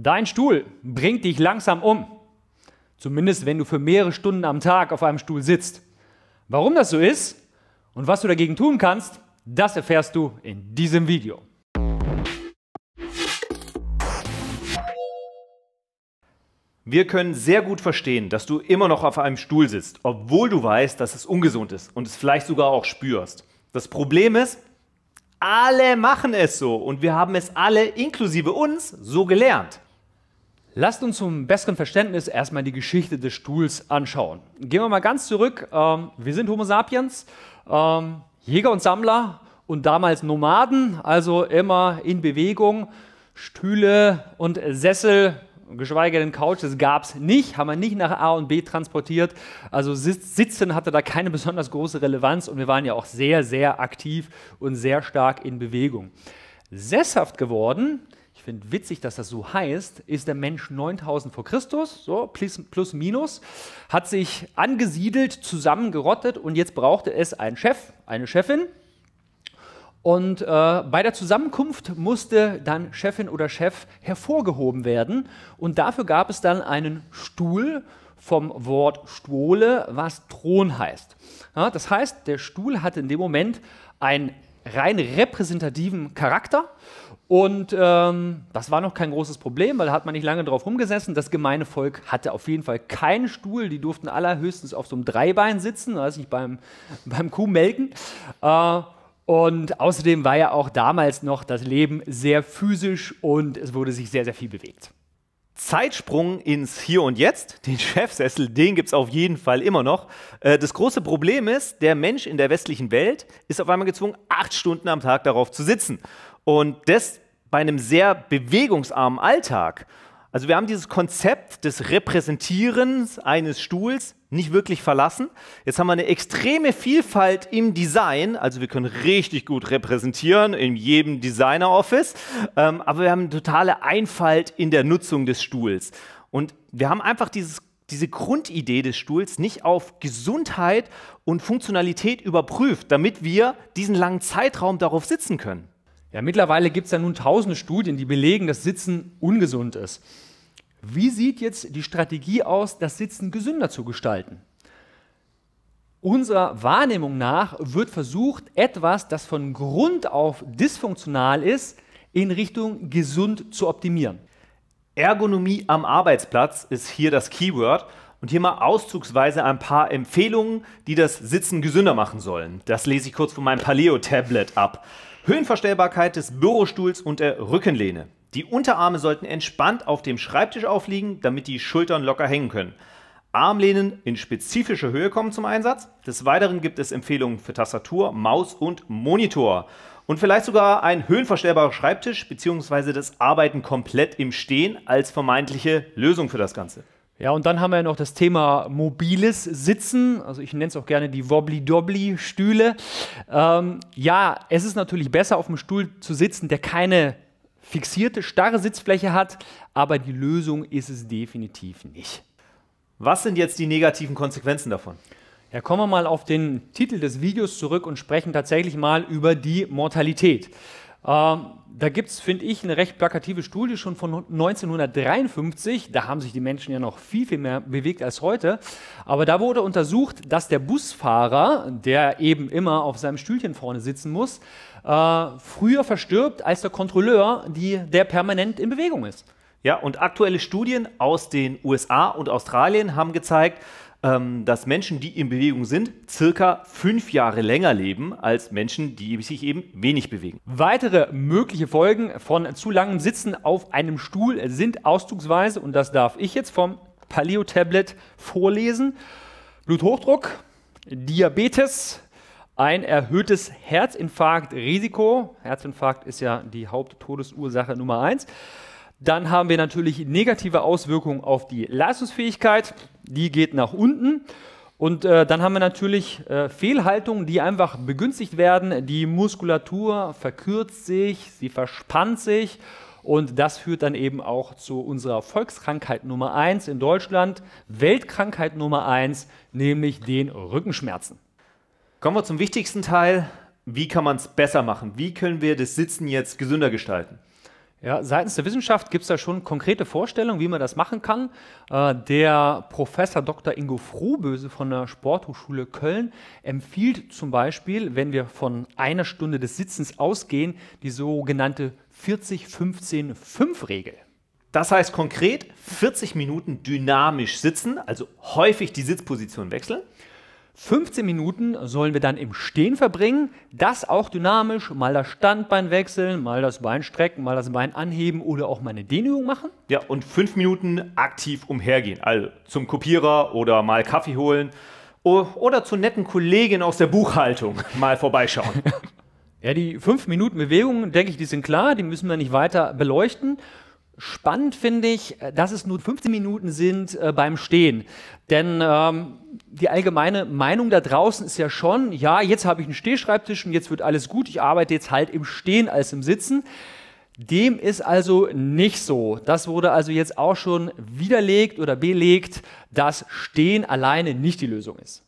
Dein Stuhl bringt dich langsam um. Zumindest wenn du für mehrere Stunden am Tag auf einem Stuhl sitzt. Warum das so ist und was du dagegen tun kannst, das erfährst du in diesem Video. Wir können sehr gut verstehen, dass du immer noch auf einem Stuhl sitzt, obwohl du weißt, dass es ungesund ist und es vielleicht sogar auch spürst. Das Problem ist, alle machen es so und wir haben es alle inklusive uns so gelernt. Lasst uns zum besseren Verständnis erstmal die Geschichte des Stuhls anschauen. Gehen wir mal ganz zurück. Ähm, wir sind Homo sapiens, ähm, Jäger und Sammler und damals Nomaden, also immer in Bewegung. Stühle und Sessel, geschweige denn Couches, gab es nicht, haben wir nicht nach A und B transportiert. Also Sitzen hatte da keine besonders große Relevanz und wir waren ja auch sehr, sehr aktiv und sehr stark in Bewegung. Sesshaft geworden ich finde witzig, dass das so heißt, ist der Mensch 9000 vor Christus, so plus, plus minus, hat sich angesiedelt, zusammengerottet und jetzt brauchte es einen Chef, eine Chefin. Und äh, bei der Zusammenkunft musste dann Chefin oder Chef hervorgehoben werden. Und dafür gab es dann einen Stuhl vom Wort Stuhle, was Thron heißt. Ja, das heißt, der Stuhl hatte in dem Moment ein rein repräsentativen Charakter. Und ähm, das war noch kein großes Problem, weil da hat man nicht lange drauf rumgesessen. Das gemeine Volk hatte auf jeden Fall keinen Stuhl. Die durften allerhöchstens auf so einem Dreibein sitzen, weiß nicht, beim, beim Kuhmelken. Äh, und außerdem war ja auch damals noch das Leben sehr physisch und es wurde sich sehr, sehr viel bewegt. Zeitsprung ins Hier und Jetzt, den Chefsessel, den gibt es auf jeden Fall immer noch. Äh, das große Problem ist, der Mensch in der westlichen Welt ist auf einmal gezwungen, acht Stunden am Tag darauf zu sitzen. Und das bei einem sehr bewegungsarmen Alltag. Also wir haben dieses Konzept des Repräsentierens eines Stuhls nicht wirklich verlassen. Jetzt haben wir eine extreme Vielfalt im Design. Also wir können richtig gut repräsentieren in jedem Designer-Office. Ähm, aber wir haben eine totale Einfalt in der Nutzung des Stuhls. Und wir haben einfach dieses diese Grundidee des Stuhls nicht auf Gesundheit und Funktionalität überprüft, damit wir diesen langen Zeitraum darauf sitzen können. Ja, mittlerweile gibt es ja nun tausende Studien, die belegen, dass Sitzen ungesund ist. Wie sieht jetzt die Strategie aus, das Sitzen gesünder zu gestalten? Unserer Wahrnehmung nach wird versucht, etwas, das von Grund auf dysfunktional ist, in Richtung gesund zu optimieren. Ergonomie am Arbeitsplatz ist hier das Keyword und hier mal auszugsweise ein paar Empfehlungen, die das Sitzen gesünder machen sollen. Das lese ich kurz von meinem Paleo-Tablet ab. Höhenverstellbarkeit des Bürostuhls und der Rückenlehne. Die Unterarme sollten entspannt auf dem Schreibtisch aufliegen, damit die Schultern locker hängen können. Armlehnen in spezifischer Höhe kommen zum Einsatz. Des Weiteren gibt es Empfehlungen für Tastatur, Maus und Monitor. Und vielleicht sogar ein höhenverstellbarer Schreibtisch bzw. das Arbeiten komplett im Stehen als vermeintliche Lösung für das Ganze. Ja, und dann haben wir noch das Thema mobiles Sitzen. Also ich nenne es auch gerne die Wobbly-Dobbly-Stühle. Ähm, ja, es ist natürlich besser, auf einem Stuhl zu sitzen, der keine fixierte, starre Sitzfläche hat, aber die Lösung ist es definitiv nicht. Was sind jetzt die negativen Konsequenzen davon? Ja, kommen wir mal auf den Titel des Videos zurück und sprechen tatsächlich mal über die Mortalität. Ähm, da gibt es, finde ich, eine recht plakative Studie schon von 1953. Da haben sich die Menschen ja noch viel, viel mehr bewegt als heute. Aber da wurde untersucht, dass der Busfahrer, der eben immer auf seinem Stühlchen vorne sitzen muss, äh, früher verstirbt als der Kontrolleur, die, der permanent in Bewegung ist. Ja, und aktuelle Studien aus den USA und Australien haben gezeigt, ähm, dass Menschen, die in Bewegung sind, circa fünf Jahre länger leben als Menschen, die sich eben wenig bewegen. Weitere mögliche Folgen von zu langem Sitzen auf einem Stuhl sind ausdrucksweise, und das darf ich jetzt vom Paleo-Tablet vorlesen, Bluthochdruck, Diabetes, ein erhöhtes Herzinfarktrisiko. Herzinfarkt ist ja die Haupttodesursache Nummer eins. Dann haben wir natürlich negative Auswirkungen auf die Leistungsfähigkeit. Die geht nach unten. Und äh, dann haben wir natürlich äh, Fehlhaltungen, die einfach begünstigt werden. Die Muskulatur verkürzt sich, sie verspannt sich. Und das führt dann eben auch zu unserer Volkskrankheit Nummer 1 in Deutschland, Weltkrankheit Nummer 1, nämlich den Rückenschmerzen. Kommen wir zum wichtigsten Teil. Wie kann man es besser machen? Wie können wir das Sitzen jetzt gesünder gestalten? Ja, seitens der Wissenschaft gibt es da schon konkrete Vorstellungen, wie man das machen kann. Äh, der Professor Dr. Ingo Frohböse von der Sporthochschule Köln empfiehlt zum Beispiel, wenn wir von einer Stunde des Sitzens ausgehen, die sogenannte 40-15-5-Regel. Das heißt konkret 40 Minuten dynamisch sitzen, also häufig die Sitzposition wechseln. 15 Minuten sollen wir dann im Stehen verbringen, das auch dynamisch, mal das Standbein wechseln, mal das Bein strecken, mal das Bein anheben oder auch mal eine Dehnübung machen. Ja, und 5 Minuten aktiv umhergehen, also zum Kopierer oder mal Kaffee holen oder zur netten Kollegin aus der Buchhaltung mal vorbeischauen. ja, die 5 Minuten Bewegungen, denke ich, die sind klar, die müssen wir nicht weiter beleuchten. Spannend finde ich, äh, dass es nur 15 Minuten sind äh, beim Stehen. Denn ähm, die allgemeine Meinung da draußen ist ja schon, ja, jetzt habe ich einen Stehschreibtisch und jetzt wird alles gut, ich arbeite jetzt halt im Stehen als im Sitzen. Dem ist also nicht so. Das wurde also jetzt auch schon widerlegt oder belegt, dass Stehen alleine nicht die Lösung ist.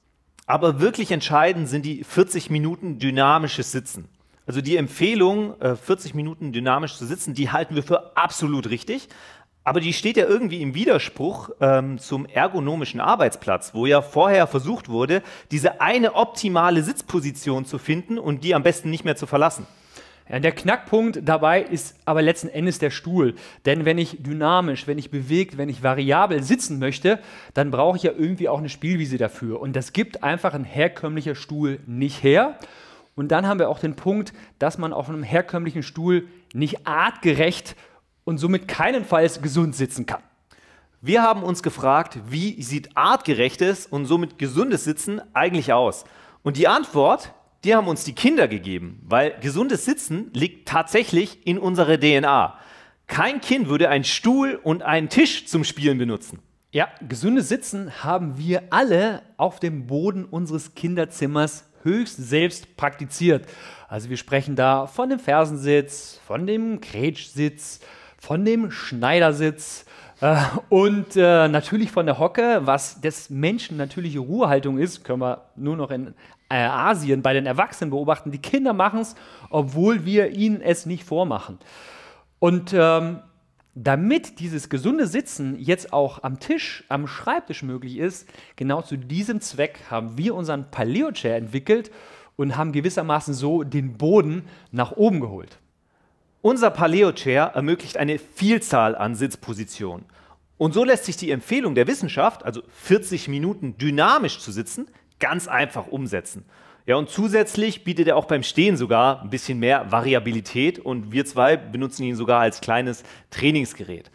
Aber wirklich entscheidend sind die 40 Minuten dynamisches Sitzen. Also die Empfehlung, 40 äh, Minuten dynamisch zu sitzen, die halten wir für absolut richtig. Aber die steht ja irgendwie im Widerspruch ähm, zum ergonomischen Arbeitsplatz, wo ja vorher versucht wurde, diese eine optimale Sitzposition zu finden und die am besten nicht mehr zu verlassen. Ja, der Knackpunkt dabei ist aber letzten Endes der Stuhl. Denn wenn ich dynamisch, wenn ich bewegt, wenn ich variabel sitzen möchte, dann brauche ich ja irgendwie auch eine Spielwiese dafür. Und das gibt einfach ein herkömmlicher Stuhl nicht her. Und dann haben wir auch den Punkt, dass man auf einem herkömmlichen Stuhl nicht artgerecht und somit keinenfalls gesund sitzen kann. Wir haben uns gefragt, wie sieht artgerechtes und somit gesundes Sitzen eigentlich aus? Und die Antwort, die haben uns die Kinder gegeben, weil gesundes Sitzen liegt tatsächlich in unserer DNA. Kein Kind würde einen Stuhl und einen Tisch zum Spielen benutzen. Ja, gesundes Sitzen haben wir alle auf dem Boden unseres Kinderzimmers höchst selbst praktiziert. Also wir sprechen da von dem Fersensitz, von dem Kretschsitz, von dem Schneidersitz äh, und äh, natürlich von der Hocke, was des Menschen natürliche Ruhehaltung ist, können wir nur noch in äh, Asien bei den Erwachsenen beobachten. Die Kinder machen es, obwohl wir ihnen es nicht vormachen. Und ähm, damit dieses gesunde Sitzen jetzt auch am Tisch, am Schreibtisch möglich ist, genau zu diesem Zweck haben wir unseren Paleo-Chair entwickelt und haben gewissermaßen so den Boden nach oben geholt. Unser Paleo-Chair ermöglicht eine Vielzahl an Sitzpositionen. Und so lässt sich die Empfehlung der Wissenschaft, also 40 Minuten dynamisch zu sitzen, ganz einfach umsetzen. Ja, und zusätzlich bietet er auch beim Stehen sogar ein bisschen mehr Variabilität und wir zwei benutzen ihn sogar als kleines Trainingsgerät.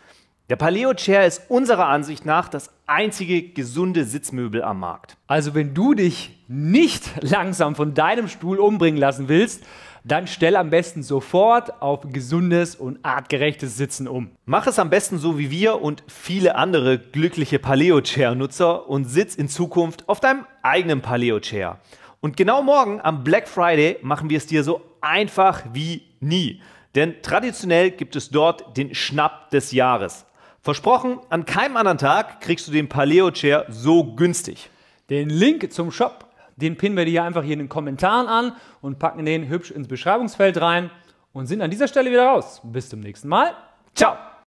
Der Paleo Chair ist unserer Ansicht nach das einzige gesunde Sitzmöbel am Markt. Also wenn du dich nicht langsam von deinem Stuhl umbringen lassen willst, dann stell am besten sofort auf gesundes und artgerechtes Sitzen um. Mach es am besten so wie wir und viele andere glückliche Paleo Chair Nutzer und sitz in Zukunft auf deinem eigenen Paleo Chair. Und genau morgen am Black Friday machen wir es dir so einfach wie nie. Denn traditionell gibt es dort den Schnapp des Jahres. Versprochen, an keinem anderen Tag kriegst du den Paleo Chair so günstig. Den Link zum Shop, den pinnen wir dir einfach hier in den Kommentaren an und packen den hübsch ins Beschreibungsfeld rein und sind an dieser Stelle wieder raus. Bis zum nächsten Mal. Ciao.